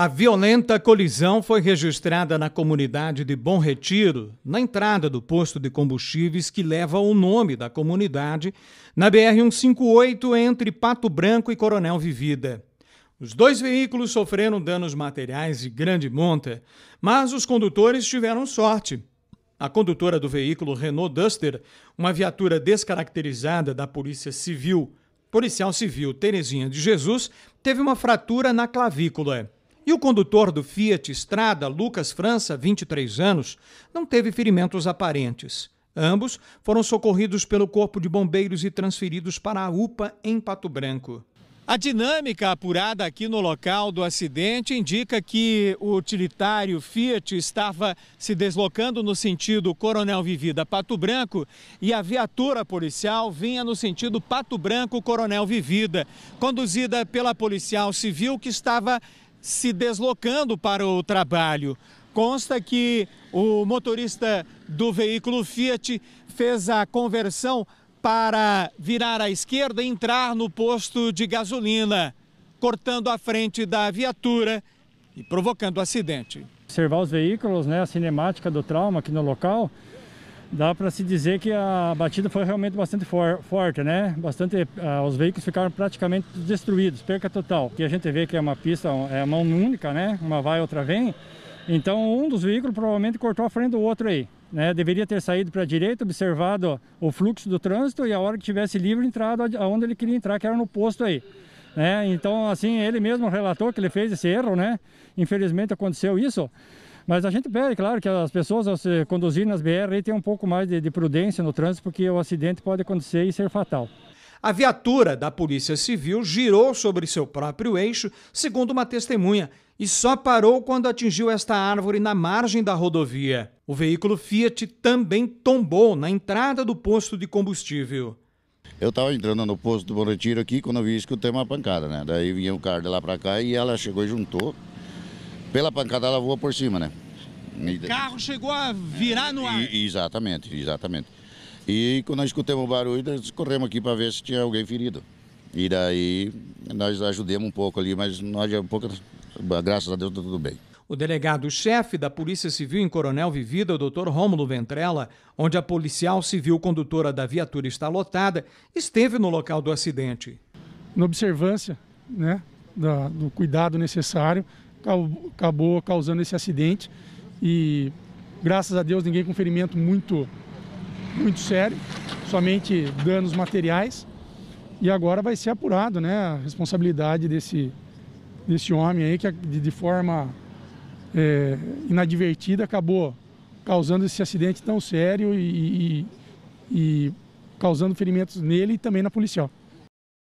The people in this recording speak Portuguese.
A violenta colisão foi registrada na comunidade de Bom Retiro, na entrada do posto de combustíveis que leva o nome da comunidade, na BR-158 entre Pato Branco e Coronel Vivida. Os dois veículos sofreram danos materiais de grande monta, mas os condutores tiveram sorte. A condutora do veículo Renault Duster, uma viatura descaracterizada da Polícia Civil, Policial Civil Terezinha de Jesus, teve uma fratura na clavícula. E o condutor do Fiat Estrada, Lucas França, 23 anos, não teve ferimentos aparentes. Ambos foram socorridos pelo Corpo de Bombeiros e transferidos para a UPA em Pato Branco. A dinâmica apurada aqui no local do acidente indica que o utilitário Fiat estava se deslocando no sentido Coronel Vivida Pato Branco e a viatura policial vinha no sentido Pato Branco Coronel Vivida, conduzida pela policial civil que estava se deslocando para o trabalho. Consta que o motorista do veículo Fiat fez a conversão para virar à esquerda e entrar no posto de gasolina, cortando a frente da viatura e provocando o acidente. Observar os veículos, né, a cinemática do trauma aqui no local, dá para se dizer que a batida foi realmente bastante for forte, né? Bastante, ah, os veículos ficaram praticamente destruídos, perca total. Que a gente vê que é uma pista, é mão única, né? Uma vai, outra vem. Então um dos veículos provavelmente cortou a frente do outro aí. Né, deveria ter saído para a direita, observado o fluxo do trânsito e a hora que tivesse livre entrado aonde ele queria entrar, que era no posto aí. Né? Então, assim, ele mesmo relatou que ele fez esse erro, né? Infelizmente aconteceu isso. Mas a gente pede, claro, que as pessoas ao se conduzir nas BR aí, tenham um pouco mais de, de prudência no trânsito, porque o acidente pode acontecer e ser fatal. A viatura da Polícia Civil girou sobre seu próprio eixo, segundo uma testemunha, e só parou quando atingiu esta árvore na margem da rodovia. O veículo Fiat também tombou na entrada do posto de combustível. Eu estava entrando no posto do Bom Retiro aqui quando eu vi escutei uma pancada, né? Daí vinha o carro de lá para cá e ela chegou e juntou pela pancada ela voa por cima, né? O carro chegou a virar no ar. E, exatamente, exatamente. E quando nós escutamos o barulho, nós corremos aqui para ver se tinha alguém ferido. E daí nós ajudamos um pouco ali, mas nós um pouco, graças a Deus, tá tudo bem. O delegado-chefe da Polícia Civil em Coronel Vivida, o Dr. Rômulo Ventrella, onde a policial civil condutora da viatura está lotada, esteve no local do acidente. Na observância né, do cuidado necessário, acabou causando esse acidente e graças a Deus ninguém com ferimento muito muito sério, somente danos materiais. E agora vai ser apurado, né, a responsabilidade desse desse homem aí que é de forma é, inadvertida acabou causando esse acidente tão sério e, e, e causando ferimentos nele e também na policial.